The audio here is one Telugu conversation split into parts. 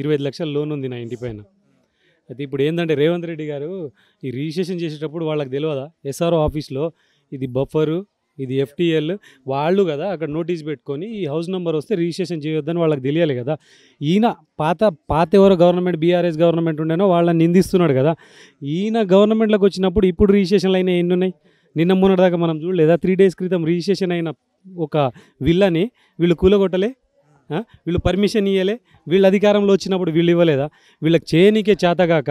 ఇరవై ఐదు లక్షల లోన్ ఉంది నా ఇంటి పైన అయితే ఇప్పుడు ఏంటంటే రేవంత్ రెడ్డి గారు ఈ రిజిస్ట్రేషన్ చేసేటప్పుడు వాళ్ళకి తెలియదా ఎస్ఆర్ఓ ఆఫీస్లో ఇది బఫరు ఇది ఎఫ్టీఎల్ వాళ్ళు కదా అక్కడ నోటీస్ పెట్టుకొని ఈ హౌస్ నెంబర్ వస్తే రిజిస్ట్రేషన్ చేయొద్దని వాళ్ళకి తెలియాలి కదా ఈయన పాత పాత ఎవరో గవర్నమెంట్ బీఆర్ఎస్ గవర్నమెంట్ ఉండేనో వాళ్ళని నిందిస్తున్నాడు కదా ఈయన గవర్నమెంట్లోకి వచ్చినప్పుడు ఇప్పుడు రిజిస్ట్రేషన్లు అయినా ఎన్ని ఉన్నాయి నిన్న మొన్నటిదాకా మనం చూడలేదా త్రీ డేస్ క్రితం రిజిస్ట్రేషన్ అయిన ఒక విల్లని వీళ్ళు కూలగొట్టలే వీళ్ళు పర్మిషన్ ఇవ్వలే వీళ్ళు అధికారంలో వచ్చినప్పుడు వీళ్ళు ఇవ్వలేదా వీళ్ళకి చేయనీకే చేతగాక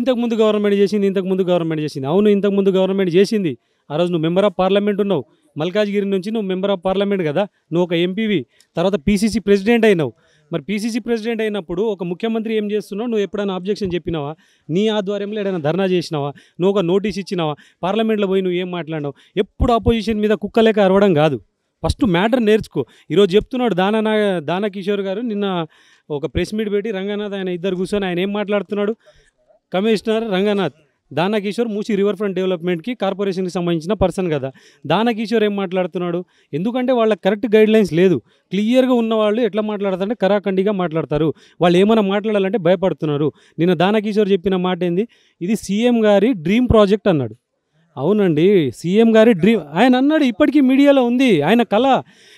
ఇంతకుముందు గవర్నమెంట్ చేసింది ఇంతకుముందు గవర్నమెంట్ చేసింది అవును ఇంతకుముందు గవర్నమెంట్ చేసింది ఆ రోజు నువ్వు మెంబర్ ఆఫ్ పార్లమెంట్ ఉన్నావు మల్కాజ్గిరి నుంచి నువ్వు మెంబర్ ఆఫ్ పార్లమెంట్ కదా నువ్వు ఒక ఎంపీవి తర్వాత పీసీసీ ప్రెసిడెంట్ అయినావు మరి పీసీసీ ప్రెసిడెంట్ అయినప్పుడు ఒక ముఖ్యమంత్రి ఏం చేస్తున్నావు నువ్వు ఎప్పుడైనా ఆబ్జెక్షన్ చెప్పినావా నీ ఆధ్వర్యంలో ఏదైనా ధర్నా చేసినావా నువ్వు ఒక నోటీస్ ఇచ్చినావా పార్లమెంట్లో పోయి నువ్వు ఏం మాట్లాడినావు ఎప్పుడు ఆపోజిషన్ మీద కుక్కలేక అరవడం కాదు ఫస్ట్ మ్యాటర్ నేర్చుకో ఈరోజు చెప్తున్నాడు దానా దానా కిషోర్ గారు నిన్న ఒక ప్రెస్ మీట్ పెట్టి రంగనాథ్ ఆయన ఇద్దరు కూర్చొని ఆయన ఏం మాట్లాడుతున్నాడు commissioner Ranganath Danakishore Musi river front డెవలప్మెంట్కి కార్పొరేషన్కి సంబంధించిన పర్సన్ కదా దానకిషోర్ ఏం మాట్లాడుతున్నాడు ఎందుకంటే వాళ్ళకి కరెక్ట్ గైడ్ లైన్స్ లేదు క్లియర్గా ఉన్న వాళ్ళు ఎట్లా మాట్లాడతారంటే కరాఖండిగా మాట్లాడతారు వాళ్ళు ఏమైనా మాట్లాడాలంటే భయపడుతున్నారు నిన్న దానకిషోర్ చెప్పిన మాట ఏంది ఇది సీఎం గారి డ్రీమ్ ప్రాజెక్ట్ అన్నాడు అవునండి సీఎం గారి డ్రీమ్ ఆయన అన్నాడు ఇప్పటికీ మీడియాలో ఉంది ఆయన కళ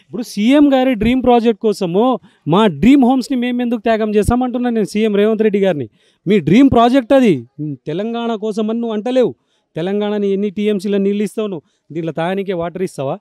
ఇప్పుడు సీఎం గారి డ్రీమ్ ప్రాజెక్ట్ కోసము మా డ్రీమ్ హోమ్స్ని మేము ఎందుకు త్యాగం చేస్తామంటున్నాను నేను సీఎం రేవంత్ రెడ్డి గారిని మీ డ్రీమ్ ప్రాజెక్ట్ అది తెలంగాణ కోసం అని నువ్వు అంటలేవు తెలంగాణని ఎన్ని టీఎంసీలో నీళ్ళు ఇస్తావు నువ్వు దీంట్లో తాగానికే వాటర్ ఇస్తావా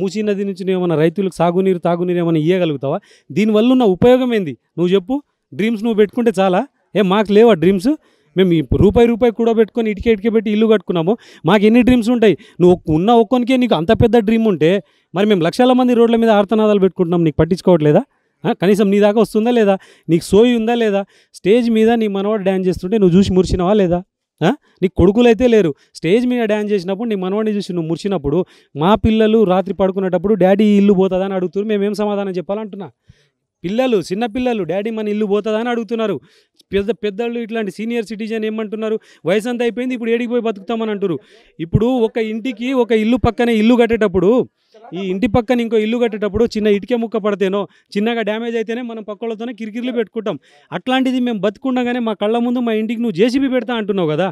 మూసీ నది నుంచి ఏమైనా రైతులకు సాగునీరు తాగునీరు ఏమైనా ఇవ్వగలుగుతావా దీనివల్ల ఉన్న ఉపయోగం ఏంది నువ్వు చెప్పు డ్రీమ్స్ నువ్వు పెట్టుకుంటే చాలా ఏ మాకు లేవా డ్రీమ్స్ మేము రూపాయి రూపాయి కూడా పెట్టుకొని ఇటుక ఇటుక పెట్టి ఇల్లు కట్టుకున్నాము మాకు ఎన్ని డ్రీమ్స్ ఉంటాయి నువ్వు ఉన్న ఒక్కొనికే నీకు అంత పెద్ద డ్రీమ్ ఉంటే మరి మేము లక్షల మంది రోడ్ల మీద ఆర్తనాదాలు పెట్టుకుంటున్నాం నీకు పట్టించుకోవట్లేదా కనీసం నీ దాకా వస్తుందా లేదా నీకు సోయి ఉందా లేదా స్టేజ్ మీద నీ మనవాడు డ్యాన్స్ చేస్తుంటే నువ్వు చూసి మురిచినవా లేదా కొడుకులు కొడుకులైతే లేరు స్టేజ్ మీద డ్యాన్స్ చేసినప్పుడు నీ మనవాడిని చూసి నువ్వు మురిచినప్పుడు మా పిల్లలు రాత్రి పడుకునేటప్పుడు డాడీ ఇల్లు పోతుందా అని అడుగుతున్నారు మేమేం సమాధానం చెప్పాలంటున్నా పిల్లలు చిన్నపిల్లలు డాడీ మన ఇల్లు పోతుందా అని అడుగుతున్నారు పెద్ద పెద్దళ్ళు ఇట్లాంటి సీనియర్ సిటిజన్ ఏమంటున్నారు వయసు అంతా అయిపోయింది ఇప్పుడు ఏడికి పోయి బతుకుతామని అంటారు ఇప్పుడు ఒక ఇంటికి ఒక ఇల్లు పక్కనే ఇల్లు కట్టేటప్పుడు ఈ ఇంటి పక్కన ఇంకో ఇల్లు కట్టేటప్పుడు చిన్న ఇటుకే ముక్క పడితేనో చిన్నగా డ్యామేజ్ అయితేనే మనం పక్కలతోనే కిరికిరిలు పెట్టుకుంటాం అట్లాంటిది మేము బతుకుండగానే మా కళ్ళ ముందు మా ఇంటికి నువ్వు జేసీబీ పెడతా అంటున్నావు కదా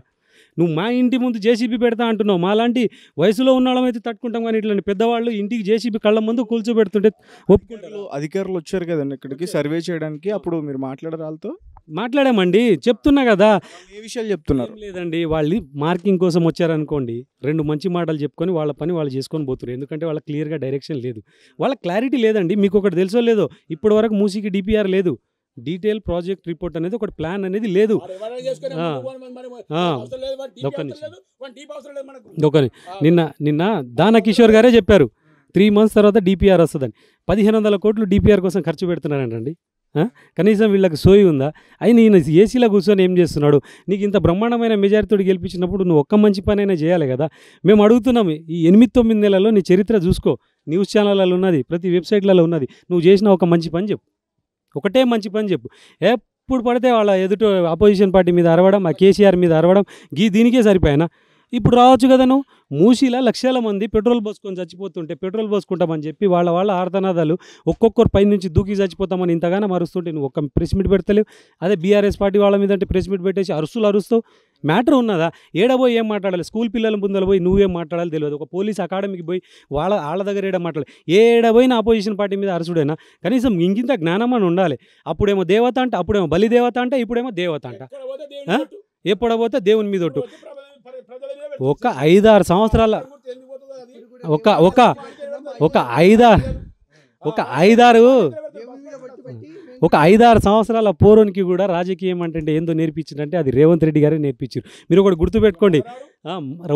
నువ్వు మా ఇంటి ముందు జేసీబీ పెడతా అంటున్నావు మా లాంటి వయసులో ఉన్న అయితే తట్టుకుంటాం కానీ ఇట్లాంటి పెద్దవాళ్ళు ఇంటికి జేసీబీ కళ్ళ ముందు కూల్చోబెడుతుంటే ఒప్పుకుంటారు అధికారులు వచ్చారు కదండి ఇక్కడికి సర్వే చేయడానికి అప్పుడు మీరు మాట్లాడరాలతో మాట్లాడామండి చెప్తున్నా కదా ఏ విషయాలు చెప్తున్నారు లేదండి వాళ్ళు మార్కింగ్ కోసం వచ్చారనుకోండి రెండు మంచి మాటలు చెప్పుకొని వాళ్ళ పని వాళ్ళు చేసుకొని పోతున్నారు ఎందుకంటే వాళ్ళ క్లియర్గా డైరెక్షన్ లేదు వాళ్ళ క్లారిటీ లేదండి మీకు ఒకటి తెలుసో లేదో ఇప్పటి వరకు మూసీకి డిపిఆర్ లేదు డీటెయిల్ ప్రాజెక్ట్ రిపోర్ట్ అనేది ఒకటి ప్లాన్ అనేది లేదు నిన్న నిన్న నిన్న దానకిషోర్ గారే చెప్పారు త్రీ మంత్స్ తర్వాత డిపిఆర్ వస్తుందని పదిహేను వందల కోట్లు డిపిఆర్ కోసం ఖర్చు పెడుతున్నారంటండి కనీసం వీళ్ళకి సోయి ఉందా అయి నేను ఏసీలో కూర్చొని ఏం చేస్తున్నాడు నీకు ఇంత బ్రహ్మాండమైన మెజారిటీ గెలిపించినప్పుడు నువ్వు ఒక్క మంచి పనైనా చేయాలి కదా మేము అడుగుతున్నాం ఈ ఎనిమిది తొమ్మిది నెలల్లో నీ చరిత్ర చూసుకో న్యూస్ ఛానళ్ళలో ఉన్నది ప్రతి వెబ్సైట్లలో ఉన్నది నువ్వు చేసిన ఒక మంచి పని చెప్పు ఒకటే మంచి పని చెప్పు ఎప్పుడు పడితే వాళ్ళ ఎదుట అపోజిషన్ పార్టీ మీద అరవడం ఆ కేసీఆర్ మీద అరవడం గీ దీనికే సరిపోయినా ఇప్పుడు రావచ్చు కదను మూసీలా లక్షల మంది పెట్రోల్ పోసుకొని చచ్చిపోతుంటే పెట్రోల్ పోసుకుంటామని చెప్పి వాళ్ళ వాళ్ళ ఆర్ధనాదాలు ఒక్కొక్కరు పై నుంచి దూకి చచ్చిపోతామని ఇంతగానో అరుస్తుంటే నువ్వు ఒక్క ప్రెస్ మీట్ పెడతలేవు అదే బీఆర్ఎస్ పార్టీ వాళ్ళ మీద అంటే ప్రెస్ మీట్ పెట్టేసి అరుసులు అరుస్తావు మ్యాటర్ ఉన్నదా ఏడబోయి ఏం మాట్లాడాలి స్కూల్ పిల్లల ముందర పోయి నువ్వేం మాట్లాడాలి తెలియదు ఒక పోలీస్ అకాడమీకి పోయి వాళ్ళ వాళ్ళ దగ్గర ఏడ మాట్లాడాలి ఏడబోయిన ఆపోజిషన్ పార్టీ మీద అరుసుడైనా కనీసం ఇంకింత అని ఉండాలి అప్పుడేమో దేవత అంట అప్పుడేమో బలి దేవత అంట ఇప్పుడేమో దేవత అంట ఎప్పుడబోతే దేవుని మీద ఒట్టు ఒక ఐదారు సంవత్సరాల ఒక ఒక ఒక ఐదారు ఒక ఐదారు ఒక ఐదారు సంవత్సరాల పోరునికి కూడా రాజకీయం అంటే ఏందో నేర్పించిందంటే అది రేవంత్ రెడ్డి గారే నేర్పించారు మీరు ఒకటి గుర్తుపెట్టుకోండి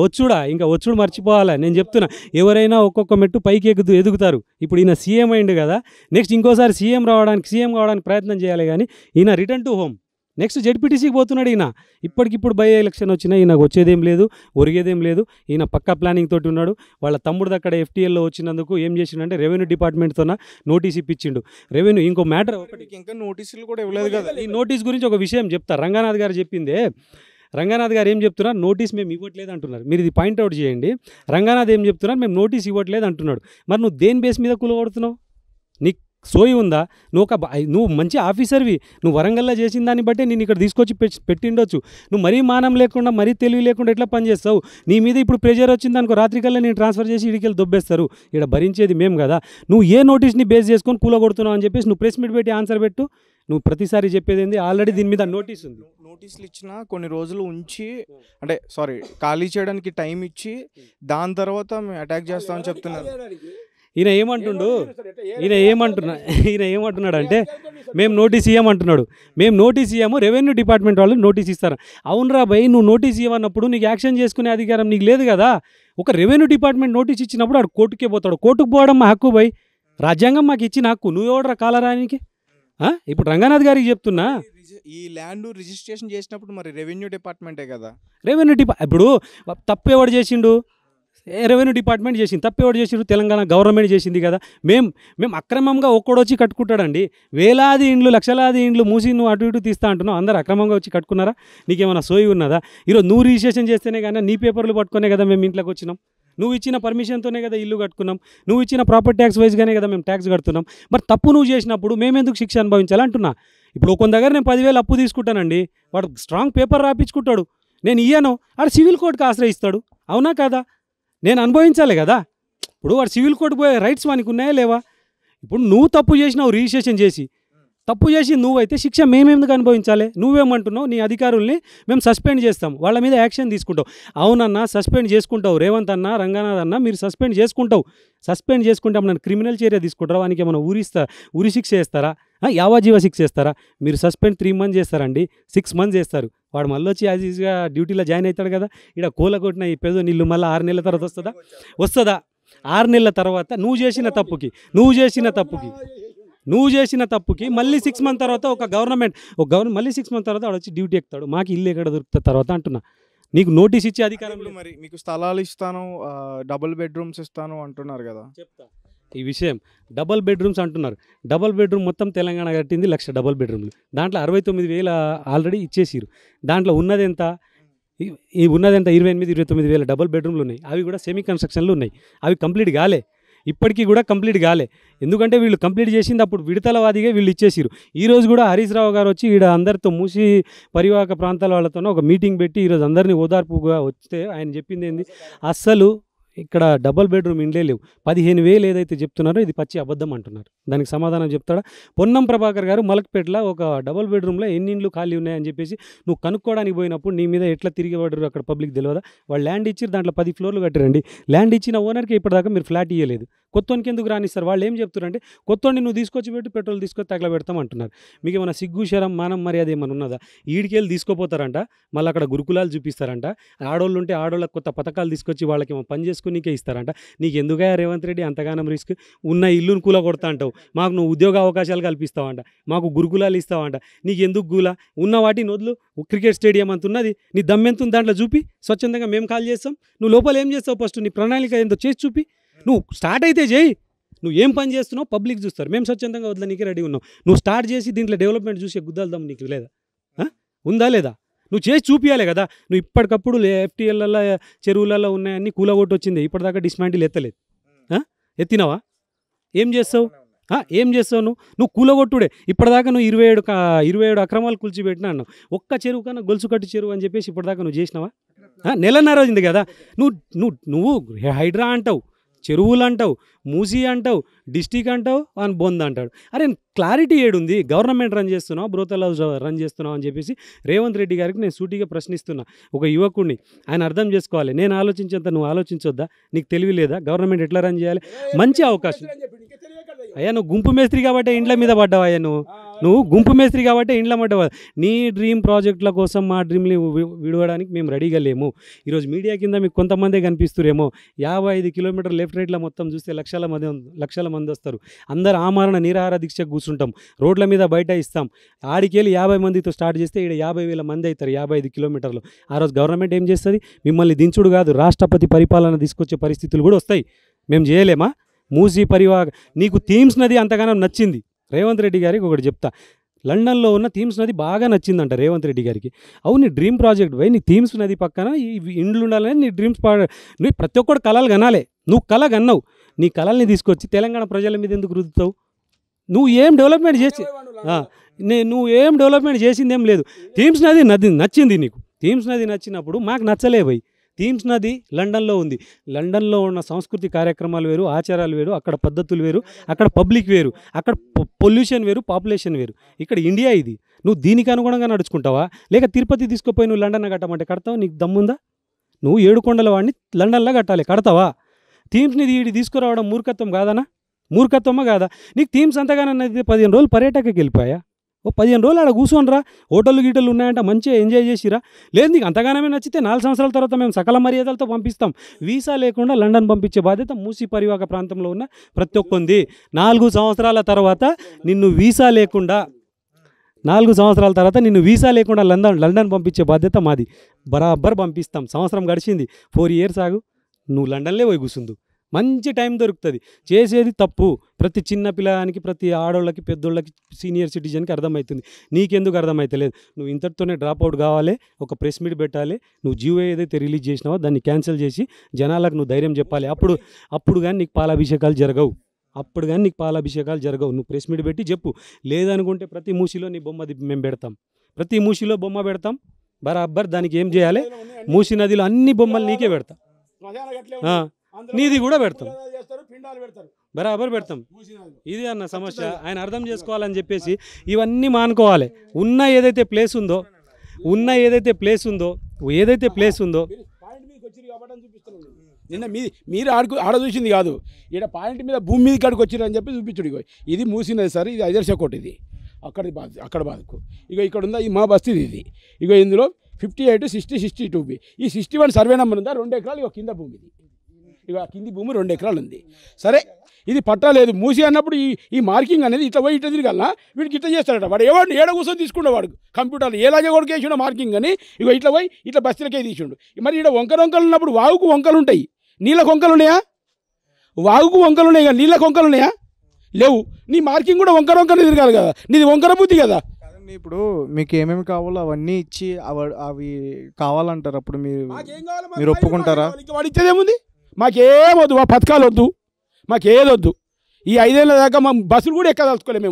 వచ్చుడా ఇంకా వచ్చుడు మర్చిపోవాలా నేను చెప్తున్నా ఎవరైనా ఒక్కొక్క మెట్టు పైకి ఎగ్గు ఎదుగుతారు ఇప్పుడు ఈయన సీఎం అయిండు కదా నెక్స్ట్ ఇంకోసారి సీఎం రావడానికి సీఎం కావడానికి ప్రయత్నం చేయాలి కానీ ఈయన రిటర్న్ టు హోమ్ నెక్స్ట్ జెడ్పీటీసీకి పోతున్నాడు ఈయన ఇప్పటికిప్పుడు బై ఎలక్షన్ వచ్చినా ఈయనకు వచ్చేదేం లేదు ఒరిగేదేం లేదు ఈయన పక్కా ప్లానింగ్ తోటి ఉన్నాడు వాళ్ళ తమ్ముడు అక్కడ ఎఫ్టీఎల్లో వచ్చినందుకు ఏం చేసిండంటే రెవెన్యూ డిపార్ట్మెంట్తోన నోటీస్ ఇప్పించిండు రెవెన్యూ ఇంకో మ్యాటర్ ఒకటి ఇంకా నోటీసులు కూడా ఇవ్వలేదు కదా ఈ నోటీస్ గురించి ఒక విషయం చెప్తా రంగనాథ్ గారు చెప్పిందే రంగనాథ్ గారు ఏం చెప్తున్నారు నోటీస్ మేము ఇవ్వట్లేదు అంటున్నారు మీరు ఇది పాయింట్అవుట్ చేయండి రంగనాథ్ ఏం చెప్తున్నారు మేము నోటీస్ ఇవ్వట్లేదు అంటున్నాడు మరి నువ్వు దేని బేస్ మీద కూలగొడుతున్నావు నీ సోయి ఉందా నువ్వు ఒక నువ్వు మంచి ఆఫీసర్వి నువ్వు వరంగల్లో చేసిన దాన్ని బట్టి నేను ఇక్కడ తీసుకొచ్చి పెట్టిండొచ్చు నువ్వు మరీ మానం లేకుండా మరీ తెలివి లేకుండా ఎట్లా పనిచేస్తావు నీ మీద ఇప్పుడు ప్రెషర్ వచ్చింది అనుకో రాత్రికల్లా నేను ట్రాన్స్ఫర్ చేసి ఇడికెళ్ళి దొబ్బేస్తారు ఇక్కడ భరించేది మేము కదా నువ్వు ఏ నోటీస్ని బేస్ చేసుకొని కూలగొడుతున్నావు అని చెప్పేసి నువ్వు ప్రెస్ మీట్ పెట్టి ఆన్సర్ పెట్టు నువ్వు ప్రతిసారి చెప్పేది ఏంది ఆల్రెడీ దీని మీద నోటీస్ ఉంది నోటీసులు ఇచ్చిన కొన్ని రోజులు ఉంచి అంటే సారీ ఖాళీ చేయడానికి టైం ఇచ్చి దాని తర్వాత మేము అటాక్ చేస్తామని చెప్తున్నారు ఈయన ఏమంటుండు ఈయన ఏమంటున్నా ఈయన ఏమంటున్నాడు అంటే మేము నోటీస్ ఇవ్వమంటున్నాడు మేము నోటీస్ ఇవ్వము రెవెన్యూ డిపార్ట్మెంట్ వాళ్ళు నోటీస్ ఇస్తారు అవునరా భయ్ నువ్వు నోటీస్ ఇవ్వనప్పుడు నీకు యాక్షన్ చేసుకునే అధికారం నీకు లేదు కదా ఒక రెవెన్యూ డిపార్ట్మెంట్ నోటీస్ ఇచ్చినప్పుడు ఆడు కోర్టుకే పోతాడు కోర్టుకు పోవడం మా హక్కు భయ్ రాజ్యాంగం మాకు ఇచ్చిన హక్కు నువ్వు ఎవడరా కాలరానికి ఇప్పుడు రంగనాథ్ గారికి చెప్తున్నా ఈ ల్యాండ్ రిజిస్ట్రేషన్ చేసినప్పుడు మరి రెవెన్యూ డిపార్ట్మెంటే కదా రెవెన్యూ డిపార్ట్ ఇప్పుడు తప్పు ఎవడు చేసిండు రెవెన్యూ డిపార్ట్మెంట్ చేసింది తప్పేవాడు చేసిండ్రు తెలంగాణ గవర్నమెంట్ చేసింది కదా మేము మేము అక్రమంగా వచ్చి కట్టుకుంటాడండి వేలాది ఇండ్లు లక్షలాది ఇండ్లు మూసి నువ్వు అటు ఇటు తీస్తా అంటున్నావు అందరు అక్రమంగా వచ్చి కట్టుకున్నారా నీకేమైనా సోయి ఉన్నదా ఈరోజు నువ్వు రిజిస్ట్రేషన్ చేస్తేనే కానీ నీ పేపర్లు పట్టుకునే కదా మేము ఇంట్లోకి వచ్చినాం నువ్వు ఇచ్చిన పర్మిషన్తోనే కదా ఇల్లు కట్టుకున్నాం నువ్వు ఇచ్చిన ప్రాపర్టీ ట్యాక్స్ వైజ్గానే కదా మేము ట్యాక్స్ కడుతున్నాం మరి తప్పు నువ్వు చేసినప్పుడు మేము ఎందుకు శిక్ష అనుభవించాలంటున్నా ఇప్పుడు ఒక దగ్గర నేను పదివేలు అప్పు తీసుకుంటానండి వాడు స్ట్రాంగ్ పేపర్ రాపించుకుంటాడు నేను ఇయ్యాను ఆడు సివిల్ కోర్టుకు ఆశ్రయిస్తాడు అవునా కదా నేను అనుభవించాలి కదా ఇప్పుడు వాడు సివిల్ కోర్టు పోయే రైట్స్ మనకు ఉన్నాయా లేవా ఇప్పుడు నువ్వు తప్పు చేసినావు రిజిస్ట్రేషన్ చేసి తప్పు చేసి నువ్వైతే శిక్ష మేమెందుకు అనుభవించాలి నువ్వేమంటున్నావు నీ అధికారుల్ని మేము సస్పెండ్ చేస్తాం వాళ్ళ మీద యాక్షన్ తీసుకుంటావు అవునన్నా సస్పెండ్ చేసుకుంటావు రేవంత్ అన్న రంగనాథ్ అన్న మీరు సస్పెండ్ చేసుకుంటావు సస్పెండ్ చేసుకుంటే మనం క్రిమినల్ చర్య తీసుకుంటారా వానికి ఏమైనా ఊరిస్తా ఉరి శిక్ష చేస్తారా యావాజీవ శిక్ష చేస్తారా మీరు సస్పెండ్ త్రీ మంత్స్ చేస్తారండి సిక్స్ మంత్స్ చేస్తారు వాడు మళ్ళీ వచ్చి యాజ్ డ్యూటీలో జాయిన్ అవుతాడు కదా ఇక్కడ కోల కొట్టిన ఈ పేదో నీళ్ళు మళ్ళీ ఆరు నెలల తర్వాత వస్తుందా వస్తుందా ఆరు నెలల తర్వాత నువ్వు చేసిన తప్పుకి నువ్వు చేసిన తప్పుకి నువ్వు చేసిన తప్పుకి మళ్ళీ సిక్స్ మంత్ తర్వాత ఒక గవర్నమెంట్ ఒక గవర్నమెంట్ మళ్ళీ సిక్స్ మంత్ తర్వాత వచ్చి డ్యూటీ ఎక్కుతాడు మాకు ఇల్లు ఎక్కడ దొరుకుతా తర్వాత అంటున్నా నీకు నోటీస్ ఇచ్చే అధికారం మరి మీకు స్థలాలు ఇస్తాను డబుల్ బెడ్రూమ్స్ ఇస్తాను అంటున్నారు కదా చెప్తా ఈ విషయం డబల్ బెడ్రూమ్స్ అంటున్నారు డబల్ బెడ్రూమ్ మొత్తం తెలంగాణ కట్టింది లక్ష డబల్ బెడ్రూమ్లు దాంట్లో అరవై తొమ్మిది వేల ఆల్రెడీ ఇచ్చేసారు దాంట్లో ఉన్నది ఎంత ఈ ఉన్నదంతా ఇరవై ఎనిమిది ఇరవై తొమ్మిది వేల డబల్ బెడ్రూమ్లు ఉన్నాయి అవి కూడా సెమీ కన్స్ట్రక్షన్లు ఉన్నాయి అవి కంప్లీట్ కాలే ఇప్పటికీ కూడా కంప్లీట్ కాలే ఎందుకంటే వీళ్ళు కంప్లీట్ చేసింది అప్పుడు విడతలవాదిగా వీళ్ళు ఇచ్చేసారు ఈరోజు కూడా హరీష్ రావు గారు వచ్చి ఈడ అందరితో మూసి పరివాహక ప్రాంతాల వాళ్ళతోనో ఒక మీటింగ్ పెట్టి ఈరోజు అందరినీ ఓదార్పుగా వస్తే ఆయన చెప్పింది ఏంది అస్సలు ఇక్కడ డబుల్ బెడ్రూమ్ ఇండ్లే లేవు పదిహేను వేలు ఏదైతే చెప్తున్నారో ఇది పచ్చి అబద్ధం అంటున్నారు దానికి సమాధానం చెప్తాడా పొన్నం ప్రభాకర్ గారు మలక్పేటలో ఒక డబుల్ బెడ్రూమ్లో ఎన్ని ఇండ్లు ఖాళీ ఉన్నాయని చెప్పేసి నువ్వు కనుక్కోవడానికి పోయినప్పుడు నీ మీద ఎట్లా తిరిగి పడరు అక్కడ పబ్లిక్ తెలియదా వాళ్ళు ల్యాండ్ ఇచ్చి దాంట్లో పది ఫ్లోర్లు కట్టిరండి ల్యాండ్ ఇచ్చిన ఓనర్కి ఇప్పటిదాకా మీరు ఫ్లాట్ ఇవ్వలేదు కొత్తోనికి ఎందుకు రానిస్తారు వాళ్ళు ఏం చెప్తున్నారంటే కొత్తోడిని నువ్వు తీసుకొచ్చి పెట్టి పెట్రోల్ తీసుకొచ్చి తగల పెడతాం అంటున్నారు మీకు ఏమైనా సిగ్గు శరం మానం మర్యాద ఏమైనా ఉన్నదా ఈడికెళ్ళి తీసుకుపోతారంట మళ్ళీ అక్కడ గురుకులాలు చూపిస్తారంట ఆడోళ్ళు ఉంటే ఆడోళ్ళకి కొత్త పథకాలు తీసుకొచ్చి వాళ్ళకి ఏమో పని చేసుకునికే ఇస్తారంట నీకు ఎందుకయ్యా రేవంత్ రెడ్డి అంతగానం రిస్క్ ఉన్న ఇల్లును కూల కొడతా అంటావు మాకు నువ్వు ఉద్యోగ అవకాశాలు కల్పిస్తావంట మాకు గురుకులాలు ఇస్తావంట నీకు ఎందుకు గూల ఉన్న వాటిని వదులు క్రికెట్ స్టేడియం అంత ఉన్నది నీ దమ్మెంతుంది దాంట్లో చూపి స్వచ్ఛందంగా మేము కాల్ చేస్తాం నువ్వు లోపల ఏం చేస్తావు ఫస్ట్ నీ ప్రణాళిక ఏందో చేసి చూపి నువ్వు స్టార్ట్ అయితే చేయి నువ్వు ఏం పని చేస్తున్నావు పబ్లిక్ చూస్తారు మేము స్వచ్ఛందంగా నీకే రెడీ ఉన్నావు నువ్వు స్టార్ట్ చేసి దీంట్లో డెవలప్మెంట్ చూసి గుద్దాలుదాం నీకు లేదా ఉందా లేదా నువ్వు చేసి చూపించాలి కదా నువ్వు ఇప్పటికప్పుడు ఎఫ్టీఎల్ల చెరువులలో ఉన్నాయన్నీ కూలగొట్టి వచ్చింది ఇప్పటిదాకా డిస్మాంటిల్ ఎత్తలేదు ఎత్తినావా ఏం చేస్తావు ఏం చేస్తావు నువ్వు నువ్వు కూలగొట్టుడే ఇప్పటిదాకా నువ్వు ఇరవై ఏడు ఇరవై ఏడు అక్రమాలు కూల్చిపెట్టినా అన్నావు ఒక్క చెరువు కన్నా గొలుసు కట్టు చెరువు అని చెప్పేసి ఇప్పటిదాకా నువ్వు చేసినావా నెలన్నర అయింది కదా నువ్వు నువ్వు నువ్వు హైడ్రా అంటావు చెరువులు అంటావు మూసీ అంటావు డిస్టిక్ అంటావు అని బొంద్ అంటాడు అరే క్లారిటీ ఏడుంది గవర్నమెంట్ రన్ చేస్తున్నావు బ్రోతల్ హౌస్ రన్ చేస్తున్నావు అని చెప్పేసి రేవంత్ రెడ్డి గారికి నేను సూటిగా ప్రశ్నిస్తున్నా ఒక యువకుడిని ఆయన అర్థం చేసుకోవాలి నేను ఆలోచించేంత నువ్వు ఆలోచించొద్దా నీకు తెలివి లేదా గవర్నమెంట్ ఎట్లా రన్ చేయాలి మంచి అవకాశం అయ్యా నువ్వు గుంపు మేస్త్రి కాబట్టి ఇండ్ల మీద పడ్డావు అయ్యా నువ్వు నువ్వు గుంపు మేస్త్రి కాబట్టి ఇంట్లో మాట నీ డ్రీమ్ ప్రాజెక్టుల కోసం మా డ్రీమ్ని విడవడానికి మేము రెడీగా లేము ఈరోజు మీడియా కింద మీకు కొంతమందే కనిపిస్తురేమో యాభై ఐదు కిలోమీటర్ లెఫ్ట్ రైట్లో మొత్తం చూస్తే లక్షల మంది లక్షల మంది వస్తారు అందరు ఆమరణ నిరాహార దీక్ష కూర్చుంటాం రోడ్ల మీద బయట ఇస్తాం ఆడికెళ్ళి యాభై మందితో స్టార్ట్ చేస్తే ఇక్కడ యాభై వేల మంది అవుతారు యాభై ఐదు కిలోమీటర్లు ఆ రోజు గవర్నమెంట్ ఏం చేస్తుంది మిమ్మల్ని దించుడు కాదు రాష్ట్రపతి పరిపాలన తీసుకొచ్చే పరిస్థితులు కూడా వస్తాయి మేము చేయలేమా మూసీ పరివా నీకు థీమ్స్ నది అంతగానో నచ్చింది రేవంత్ రెడ్డి గారికి ఒకటి చెప్తా లండన్లో ఉన్న థీమ్స్ నది బాగా నచ్చిందంట రేవంత్ రెడ్డి గారికి అవును నీ డ్రీమ్ ప్రాజెక్ట్ పోయి నీ థీమ్స్ నది పక్కన ఇండ్లు ఉండాలని నీ డ్రీమ్స్ నువ్వు ప్రతి ఒక్కటి కళలు కనాలే నువ్వు కళ కన్నావు నీ కళల్ని తీసుకొచ్చి తెలంగాణ ప్రజల మీద ఎందుకు రుద్దుతావు నువ్వు ఏం డెవలప్మెంట్ చేసి నువ్వు ఏం డెవలప్మెంట్ చేసిందేం లేదు థీమ్స్ నది నది నచ్చింది నీకు థీమ్స్ నది నచ్చినప్పుడు మాకు నచ్చలే పోయి థీమ్స్ నది లండన్లో ఉంది లండన్లో ఉన్న సంస్కృతి కార్యక్రమాలు వేరు ఆచారాలు వేరు అక్కడ పద్ధతులు వేరు అక్కడ పబ్లిక్ వేరు అక్కడ పొల్యూషన్ వేరు పాపులేషన్ వేరు ఇక్కడ ఇండియా ఇది నువ్వు దీనికి అనుగుణంగా నడుచుకుంటావా లేక తిరుపతి తీసుకుపోయి నువ్వు లండన్ కట్టమంటే కడతావు నీకు దమ్ముందా నువ్వు ఏడు వాడిని లండన్లో కట్టాలి కడతావా థీమ్స్ని ఇది తీసుకురావడం మూర్ఖత్వం కాదనా మూర్ఖత్వమా కాదా నీకు థీమ్స్ అంతగానన్నది పదిహేను రోజులు పర్యాటకకి వెళ్ళిపోయా ఓ పదిహేను రోజులు ఆడ కూర్చోనరా హోటళ్ళు గీటలు ఉన్నాయంట మంచిగా ఎంజాయ్ చేసిరా లేదు నీకు అంతగానమే నచ్చితే నాలుగు సంవత్సరాల తర్వాత మేము సకల మర్యాదలతో పంపిస్తాం వీసా లేకుండా లండన్ పంపించే బాధ్యత మూసి పరివాహక ప్రాంతంలో ఉన్న ప్రతి ఒక్కంది నాలుగు సంవత్సరాల తర్వాత నిన్ను వీసా లేకుండా నాలుగు సంవత్సరాల తర్వాత నిన్ను వీసా లేకుండా లండన్ లండన్ పంపించే బాధ్యత మాది బరాబర్ పంపిస్తాం సంవత్సరం గడిచింది ఫోర్ ఇయర్స్ ఆగు నువ్వు లండన్లే పోయి కూర్చుందు మంచి టైం దొరుకుతుంది చేసేది తప్పు ప్రతి చిన్న పిల్లడానికి ప్రతి ఆడోళ్ళకి పెద్దోళ్ళకి సీనియర్ సిటిజన్కి అర్థమవుతుంది నీకెందుకు అర్థమవుతలేదు నువ్వు ఇంతటితోనే డ్రాప్ అవుట్ కావాలి ఒక ప్రెస్ మీట్ పెట్టాలి నువ్వు జీవో ఏదైతే రిలీజ్ చేసినావో దాన్ని క్యాన్సిల్ చేసి జనాలకు నువ్వు ధైర్యం చెప్పాలి అప్పుడు అప్పుడు కానీ నీకు పాలాభిషేకాలు జరగవు అప్పుడు కానీ నీకు పాలాభిషేకాలు జరగవు నువ్వు ప్రెస్ మీట్ పెట్టి చెప్పు లేదనుకుంటే ప్రతి మూసిలో నీ బొమ్మ మేము పెడతాం ప్రతి మూసిలో బొమ్మ పెడతాం బరాబర్ దానికి ఏం చేయాలి మూసి నదిలో అన్ని బొమ్మలు నీకే పెడతాం నీది కూడా పెడతాం బరాబర్ పెడతాం ఇది అన్న సమస్య ఆయన అర్థం చేసుకోవాలని చెప్పేసి ఇవన్నీ మానుకోవాలి ఉన్న ఏదైతే ప్లేస్ ఉందో ఉన్న ఏదైతే ప్లేస్ ఉందో ఏదైతే ప్లేస్ ఉందో నిన్న మీ మీరు ఆడుకు ఆడ చూసింది కాదు ఇక్కడ పాయింట్ మీద భూమి మీద కాడికి వచ్చిరని చెప్పి చూపించుడు ఇది మూసినది సార్ ఇది ఐదర్శ కోట ఇది అక్కడ బాధ అక్కడ బాధకు ఇక ఇక్కడ ఉందా ఈ మా బస్తీది ఇది ఇక ఇందులో fifty eight sixty sixty two B ఈ సిక్స్టీ వన్ సర్వే నెంబర్ ఉందా రెండు ఎకరాలు ఇక కింద భూమిది ఇక కింది భూమి రెండు ఎకరాలు ఉంది సరే ఇది పట్టలేదు మూసి అన్నప్పుడు ఈ ఈ మార్కింగ్ అనేది ఇట్లా పోయి ఇట్లా తిరగలనా వీడికి ఇట్లా చేస్తాడట వాడు ఏవాడు ఏడ కూర్చొని తీసుకుండే వాడు కంప్యూటర్లు ఏలాగే కొడుకు వేసిండో మార్కింగ్ అని ఇక ఇట్లా పోయి ఇట్లా బస్తీలకే తీసిండు మరి ఇక్కడ వంకర వంకలు ఉన్నప్పుడు వాగుకు వంకలు ఉంటాయి నీళ్ళకు వంకలు ఉన్నాయా వాగుకు వంకలు ఉన్నాయి కదా నీళ్ళకు వంకలు ఉన్నాయా లేవు నీ మార్కింగ్ కూడా వంకర వంకర తిరగాలి కదా నీది వంకర బుద్ధి కదా ఇప్పుడు మీకు ఏమేమి కావాలో అవన్నీ ఇచ్చి అవి కావాలంటారు అప్పుడు మీరు మీరు ఒప్పుకుంటారా వాడు ఇచ్చేదేముంది మాకేమొద్దు మా పథకాలు వద్దు ఏదొద్దు ఈ ఐదేళ్ళ దాకా మా బస్సులు కూడా ఎక్కదలుచుకోలేము